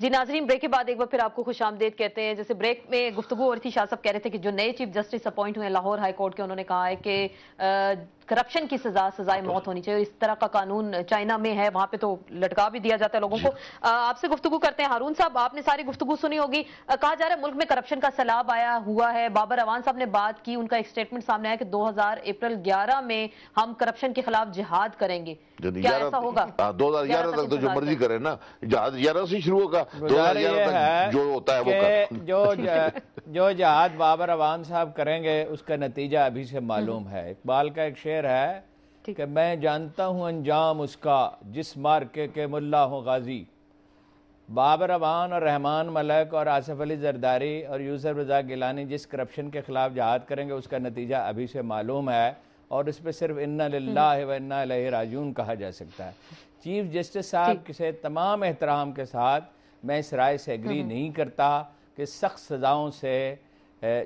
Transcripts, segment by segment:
जी नाजरीन ब्रेक के बाद एक बार फिर आपको खुश आमदेद कहते हैं जैसे ब्रेक में गुफ्तु और थी शाह साहब कह रहे थे कि जो नए चीफ जस्टिस अपॉइंट हुए लाहौर हाई कोर्ट के उन्होंने कहा है कि करप्शन की सजा सजाए मौत होनी चाहिए और इस तरह का कानून चाइना में है वहां पे तो लटका भी दिया जाता है लोगों को आपसे गुफ्तु करते हैं हारून साहब आपने सारी गुफ्तु सुनी होगी कहा जा रहा है मुल्क में करप्शन का सैलाब आया हुआ है बाबर अवान साहब ने बात की उनका एक स्टेटमेंट सामने आया कि 2000 अप्रैल 11 में हम करप्शन के खिलाफ जिहाद करेंगे होगा हाँ, दो हजार ग्यारह तक तो जो मर्जी करे ना जहाज ग्यारह से शुरू होगा दो हजार ग्यारह जो होता है वो जो जो जहाज बाबर अवान साहब करेंगे उसका नतीजा अभी से मालूम है इकबाल का एक शेर शेर है कि मैं जानता हूँ अंजाम उसका जिस मार के के मुल्ला हूँ गाजी बाबर अबान और रहमान मलक और आसफ़ अली जरदारी और यूसर रजा गिलानी जिस करप्शन के ख़िलाफ़ जहाद करेंगे उसका नतीजा अभी से मालूम है और इस पर सिर्फ इन्ना लाला व इन्ना राजून कहा जा सकता है चीफ जस्टिस साहब से तमाम एहतराम के साथ मैं इस राय से एग्री हम्म। नहीं करता कि सख्त सज़ाओं से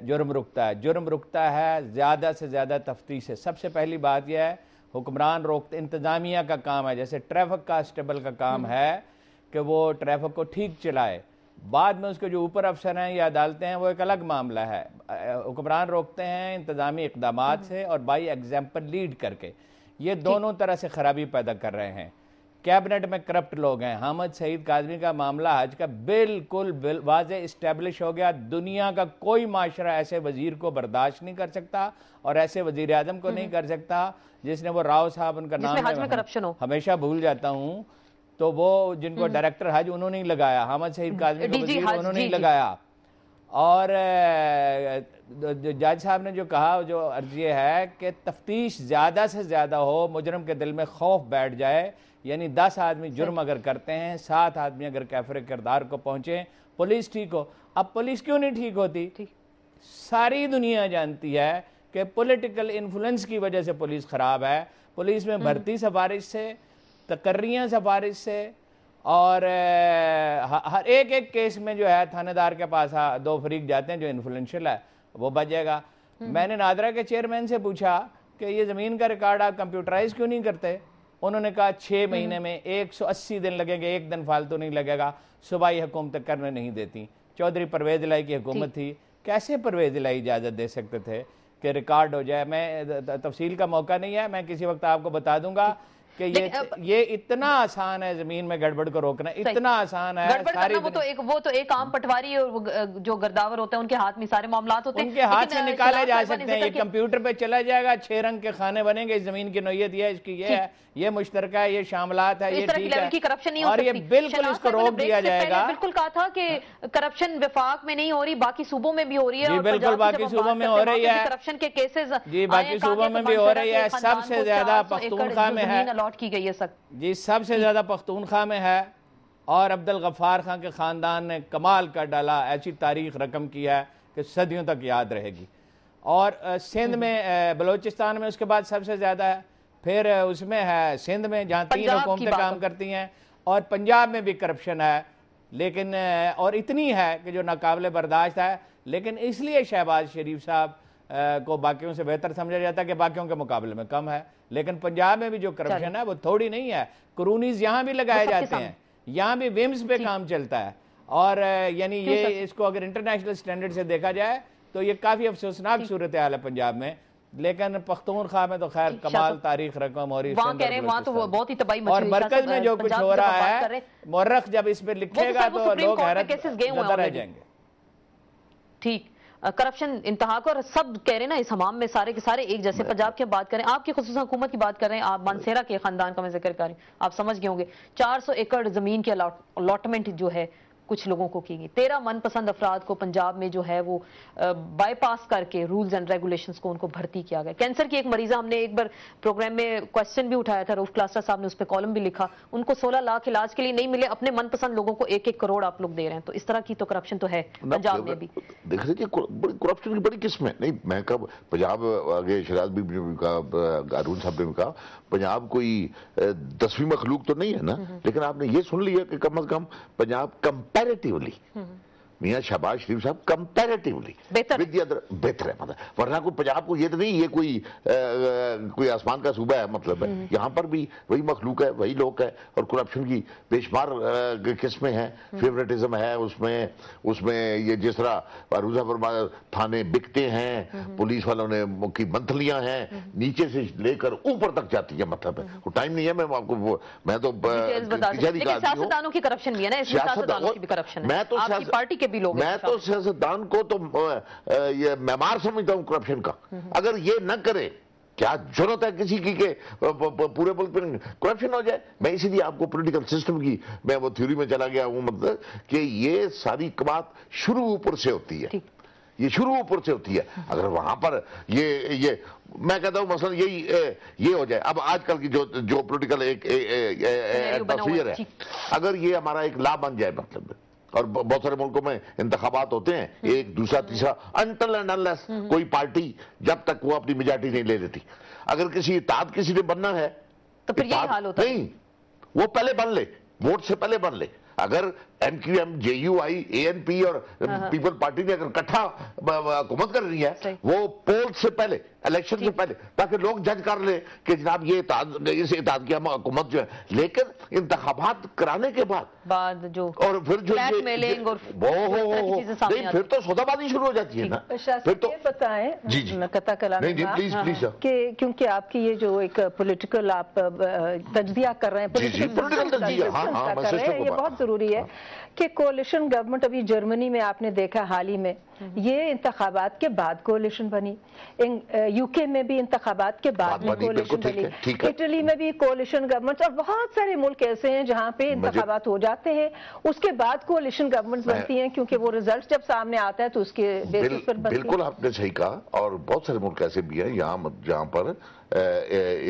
जुर्म रुकता है जुर्म रुकता है ज़्यादा से ज़्यादा तफ्तीश है सबसे पहली बात यह है हुक्मरान रोक इंतज़ामिया का काम है जैसे ट्रैफिक कांस्टेबल का काम हम्म। है कि वो ट्रैफिक को ठीक चलाए बाद में उसके जो ऊपर अफसर हैं या अदालतें हैं वो एक अलग मामला है हुक्मरान रोकते हैं इंतज़ामी इकदाम हम्म। से और बाई एग्जाम्पल लीड करके ये दोनों तरह से खराबी पैदा कर रहे हैं कैबिनेट में करप्ट लोग हैं हामद सईद काजमी का मामला आज का बिल्कुल बिल वाज इस्टेब्लिश हो गया दुनिया का कोई माशरा ऐसे वजीर को बर्दाश्त नहीं कर सकता और ऐसे वजीर आजम को नहीं हम्म। कर सकता जिसने वो राव साहब उनका नाम करप्शन हो हमेशा भूल जाता हूँ तो वो जिनको हम्म। डायरेक्टर हज उन्होंने ही लगाया हामद सईद हम्म। काजमी वजीर उन्होंने ही लगाया और जज साहब ने जो कहा जो अर्जी है कि तफ्तीश ज़्यादा से ज़्यादा हो मुजरम के दिल में खौफ बैठ जाए यानी दस आदमी जुर्म अगर करते हैं सात आदमी अगर कैफर किरदार को पहुँचे पुलिस ठीक हो अब पुलिस क्यों नहीं ठीक होती सारी दुनिया जानती है कि पॉलिटिकल इन्फ्लुएंस की वजह से पुलिस ख़राब है पुलिस में हम्म। भर्ती सिफारिश से तकर्रियाँ सिफारिश से और हर एक एक केस में जो है थानेदार के पास हाँ, दो फरीक जाते हैं जो इन्फ्लुएंशियल है वो बचेगा हम्म। मैंने नादरा के चेयरमैन से पूछा कि ये ज़मीन का रिकॉर्ड आप कंप्यूटराइज क्यों नहीं करते उन्होंने कहा छः हम्म। महीने में 180 दिन लगेंगे एक दिन फालतू तो नहीं लगेगा सूबाई हुकूमतें करने नहीं देती चौधरी परवेज लाई की हुकूमत थी कैसे परवेज लाई इजाज़त दे सकते थे कि रिकॉर्ड हो जाए मैं तफसील का मौका नहीं है मैं किसी वक्त आपको बता दूंगा कि ये ये इतना आसान है जमीन में गड़बड़ को रोकना इतना आसान है गड़बड़ करना वो तो एक वो तो एक आम पटवारी और जो गर्दावर होते हैं उनके हाथ में सारे मामला होते हैं उनके हाथ से निकाले जा सकते हैं ये कंप्यूटर पे चला जाएगा छह रंग के खाने बनेंगे इस जमीन की नोयत यह इसकी ये है ये मुश्तर है ये शामलात है तो ये ठीक है करप्शन और ये बिल्कुल इसको रोक तो दिया जाएगा बिल्कुल कहा था कि करप्शन विफाक में नहीं हो रही बाकी सूबों में भी हो रही है बिल्कुल बाकी सूबों में हो रही है करप्शन के केसेज जी बाकी सूबों में भी हो रही है सबसे ज्यादा पख्तूनखा में है अलॉट की गई है सक जी सबसे ज़्यादा पख्तूनखा में है और अब्दुल गफ़ार खां के ख़ानदान ने कमाल कर डाला ऐसी तारीख रकम की है कि सदियों तक याद रहेगी और सिंध हम्म। में बलोचिस्तान में उसके बाद सबसे ज़्यादा है फिर उसमें है सिंध में जहाँ तीन हुकूमतें काम करती हैं और पंजाब में भी करप्शन है लेकिन और इतनी है कि जो नाकबले बर्दाश्त है लेकिन इसलिए शहबाज शरीफ साहब को बाकियों से बेहतर समझा जाता है कि बाकियों के मुकाबले में कम है लेकिन पंजाब में भी जो करप्शन है वो थोड़ी नहीं है क्रूनीज यहाँ भी लगाए जाते हैं यहाँ भी विम्स पे काम चलता है और यानी ये इसको अगर इंटरनेशनल स्टैंडर्ड से देखा जाए तो ये काफ़ी अफसोसनाक सूरत हाल है पंजाब में लेकिन खा में तो खैर कमाल तारीख रकम और तो और मरकज में जो कुछ हो रहा है मर्रख जब इस पर तो लिखेगा तो लोग हैरत रह जाएंगे ठीक करप्शन इंतहा को और सब कह रहे हैं ना इस हमाम में सारे के सारे एक जैसे पंजाब की बात करें आपकी खसूस हुकूमत की बात करें आप मानसेरा के खानदान का मैं जिक्र करें आप समझ गए होंगे चार सौ एकड़ जमीन की अलाटमेंट जो है कुछ लोगों को की गई तेरह मनपसंद अफराद को पंजाब में जो है वो बाईपास करके रूल्स एंड रेगुलेशंस को उनको भर्ती किया गया कैंसर की एक मरीजा हमने एक बार प्रोग्राम में क्वेश्चन भी उठाया था रूफ क्लास्टर साहब ने उस पर कॉलम भी लिखा उनको सोलह लाख इलाज के लिए नहीं मिले अपने मनपसंद लोगों को एक एक करोड़ आप लोग दे रहे हैं तो इस तरह की तो करप्शन तो है पंजाब में भी देख रहे करप्शन की बड़ी किस्म है नहीं मैं कब पंजाब आगे शराज भी अरुण साहब ने भी कहा पंजाब कोई दसवीं मखलूक तो नहीं है ना हम्म, हम्म। लेकिन आपने ये सुन लिया कि कम अज कम Punjab compare comparatively. Mm -hmm. मियाँ शहबाज शरीफ साहब कंपेरेटिवली बेहतर बेहतर है मतलब वरना कोई पंजाब को ये तो नहीं ये कोई आ, कोई आसमान का सूबा है मतलब है हम्म। यहाँ पर भी वही मखलूक है वही लोग है और करप्शन की बेशुमार किस्में हैं फेवरेटिज्म हम्म। है उसमें उसमें ये जिस तरह रूजा फरमा थाने बिकते हैं हम्म। पुलिस वालों ने की मंथलियां हैं नीचे से लेकर ऊपर तक जाती है मतलब है वो टाइम नहीं है मैं आपको मैं तो करप्शन भी है ना मैं तो पार्टी के भी लोग मैं तो सियासतदान को तो ये मेमार समझता हूँ करप्शन का हम्म, हम्म। अगर ये न करे क्या जरूरत है किसी की के पूरे मुल्क में करप्शन हो जाए मैं इसीलिए आपको पॉलिटिकल सिस्टम की मैं वो थ्योरी में चला गया हूं मतलब कि ये सारी बात शुरू ऊपर से होती है ये शुरू ऊपर से होती है हम्म। अगर वहां पर ये ये मैं कहता हूं मसलन यही ये हो जाए अब आजकल की जो जो पॉलिटिकल एक एटमोसफियर है अगर ये हमारा एक लाभ बन जाए मतलब और बहुत सारे मुल्कों में इंतबात होते हैं हम्म। एक दूसरा तीसरा अंटल एंड अनलेस कोई पार्टी जब तक वो अपनी मेजॉरिटी नहीं ले लेती अगर किसी इताद किसी ने बनना है तो फिर यही हाल होता नहीं वो पहले बन ले वोट से पहले बन ले अगर एमक्यूएम जेयूआई एएनपी और हाँ, हाँ। पीपल पार्टी ने अगर इकट्ठा हुकूमत कर रही है वो पोल से पहले इलेक्शन से पहले ताकि लोग जज कर ले कि जनाब ये इस इताद की हुकूमत जो है लेकिन इंतबात कराने के बाद बाद जो और फिर जो नहीं फिर तो सौदाबाजी शुरू हो जाती है ना फिर तो बताए जी जी कथा कला हाँ, क्योंकि आपकी ये जो एक पोलिटिकल आप तजिया कर रहे हैं बहुत जरूरी है कि कोलिशन गवर्नमेंट अभी जर्मनी में आपने देखा हाल ही में ये इंतबात के बाद कोलिशन बनी यूके में भी इंतबात के बाद में कोलिशन बनी इटली में भी कोलिशन गवर्नमेंट और बहुत सारे मुल्क ऐसे हैं जहाँ पे इंतबात हो जाते हैं उसके बाद कोलिशन गवर्नमेंट बनती हैं क्योंकि वो रिजल्ट जब सामने आता है तो उसके बेसिस पर बिल्कुल आपने सही कहा और बहुत सारे मुल्क ऐसे भी हैं यहाँ जहाँ पर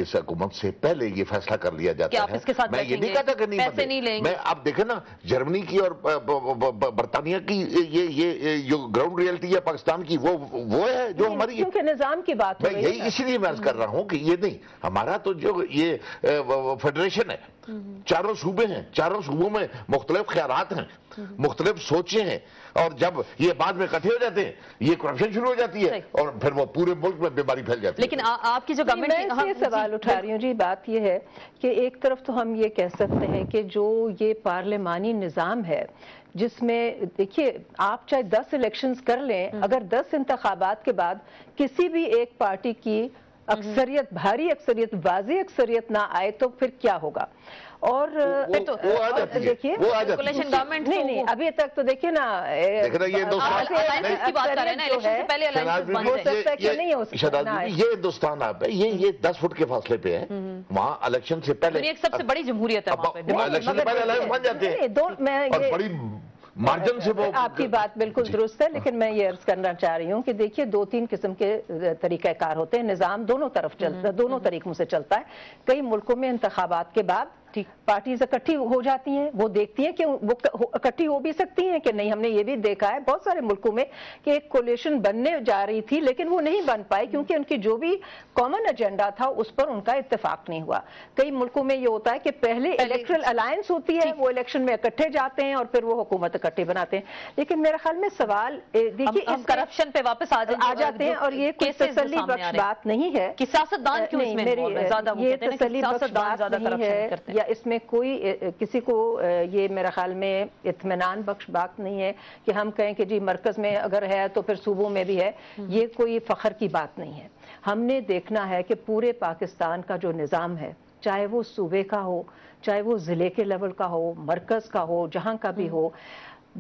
इस हुकूमत से पहले ये फैसला कर लिया जाता है मैं ये नहीं कहता कि नहीं पैसे नहीं लेंगे मैं आप देखें ना जर्मनी की और बरतानिया की ये ये ग्राउंड रियलिटी है पाकिस्तान की वो वो है जो हमारी क्योंकि निजाम की बात मैं यही इसीलिए मैं अर्ज कर रहा हूँ कि ये नहीं हमारा तो जो ये फेडरेशन है चारों सूबे हैं चारों सूबों में मुख्तलिफ ख्याल हैं मुख्तलिफ सोचे हैं और जब ये बाद में इकट्ठे हो जाते हैं ये करप्शन शुरू हो जाती है और फिर वो पूरे मुल्क में बीमारी फैल जाती है लेकिन आ, आपकी जो गवर्नमेंट हाँ, सवाल उठा रही हूँ जी बात ये है कि एक तरफ तो हम ये कह सकते हैं कि जो ये पार्लियामानी निज़ाम है जिसमें देखिए आप चाहे दस इलेक्शंस कर लें हम्म। अगर दस इंतबात के बाद किसी भी एक पार्टी की हम्म। अक्सरियत भारी अक्सरियत वाजी अक्सरियत ना आए तो फिर क्या होगा और तो, देखिए गवर्नमेंट नहीं तो नहीं अभी तक तो देखिए ना ये हिंदुस्तान आप है ये ये दस फुट के फासले पे है हम्म, वहाँ इलेक्शन से पहले एक सबसे बड़ी जमहूरियत है इलेक्शन से पहले बन जाते हैं बड़ी मार्जिन से वो आपकी बात बिल्कुल दुरुस्त है लेकिन मैं ये अर्ज करना चाह रही हूँ कि देखिए दो तीन किस्म के कार होते हैं निज़ाम दोनों तरफ चलता हम्म, दोनों हम्म। तरीक़ों से चलता है कई मुल्कों में इंतबात के बाद पार्टीज इकट्ठी हो जाती हैं वो देखती हैं कि वो इकट्ठी हो भी सकती हैं कि नहीं हमने ये भी देखा है बहुत सारे मुल्कों में कि एक कोलेशन बनने जा रही थी लेकिन वो नहीं बन पाए क्योंकि उनकी जो भी कॉमन एजेंडा था उस पर उनका इतफाक नहीं हुआ कई मुल्कों में ये होता है कि पहले इलेक्ट्रल अलायंस होती है वो इलेक्शन में इकट्ठे जाते हैं और फिर वो हुकूमत इकट्ठे बनाते हैं लेकिन मेरे ख्याल में सवाल देखिए करप्शन पे वापस आ जाते हैं और ये कोई तसली बात नहीं है कि सियासतदान क्यों इसमें ज्यादा है या इसमें कोई किसी को ये मेरा ख्याल में इतमान बख्श बात नहीं है कि हम कहें कि जी मरकज़ में अगर है तो फिर सूबों में भी है हम्म। ये कोई फ़ख्र की बात नहीं है हमने देखना है कि पूरे पाकिस्तान का जो निज़ाम है चाहे वो सूबे का हो चाहे वो ज़िले के लेवल का हो मरकज़ का हो जहाँ का भी हम्म। हो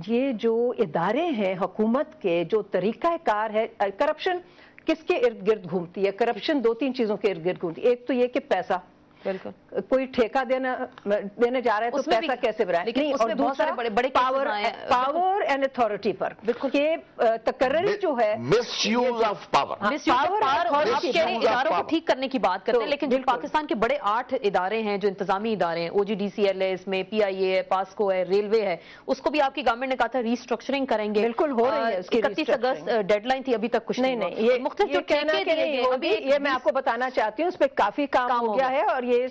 ये जो इदारे हैं हुकूमत के जो कार है करप्शन किसके इर्द गिर्द घूमती है करप्शन दो तीन चीज़ों के इर्द गिर्द घूमती है एक तो ये कि पैसा बिल्कुल कोई ठेका देना देने जा रहा है तो पैसा कैसे बनाए लेकिन और दूसरा बड़े बड़े पावर पावर एंड अथॉरिटी पर बिल्कुल ये तकर्री जो है misuse of power power इदारों को ठीक करने की बात करते हैं तो लेकिन पाकिस्तान के बड़े आठ इदारे हैं जो इंतजामी इदारे हैं ओजीडीसीएल है इसमें पीआईए है पास्को है रेलवे है उसको भी आपकी गवर्नमेंट ने कहा था रिस्ट्रक्चरिंग करेंगे बिल्कुल हो रही है इकतीस अगस्त डेडलाइन थी अभी तक कुछ नहीं नहीं ये मुख्तलिफ जो कहना अभी ये मैं आपको बताना चाहती हूँ उस पर काफी काम हो गया है और ये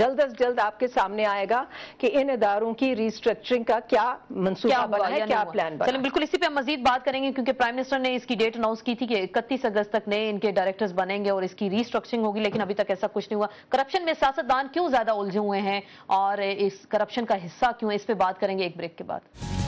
जल्द अज जल्द आपके सामने आएगा कि इन इदारों की रिस्ट्रक्चरिंग का क्या मनसूबा बना है क्या प्लान बना चलें बिल्कुल इसी पे मजीद बात करेंगे क्योंकि प्राइम मिनिस्टर ने इसकी डेट अनाउंस की थी कि इकतीस अगस्त तक नए इनके डायरेक्टर्स बनेंगे और इसकी रिस्ट्रक्चरिंग होगी लेकिन अभी तक ऐसा कुछ नहीं हुआ करप्शन में सियासतदान क्यों ज्यादा उलझे हुए हैं और इस करप्शन का हिस्सा क्यों इस पर बात करेंगे एक ब्रेक के बाद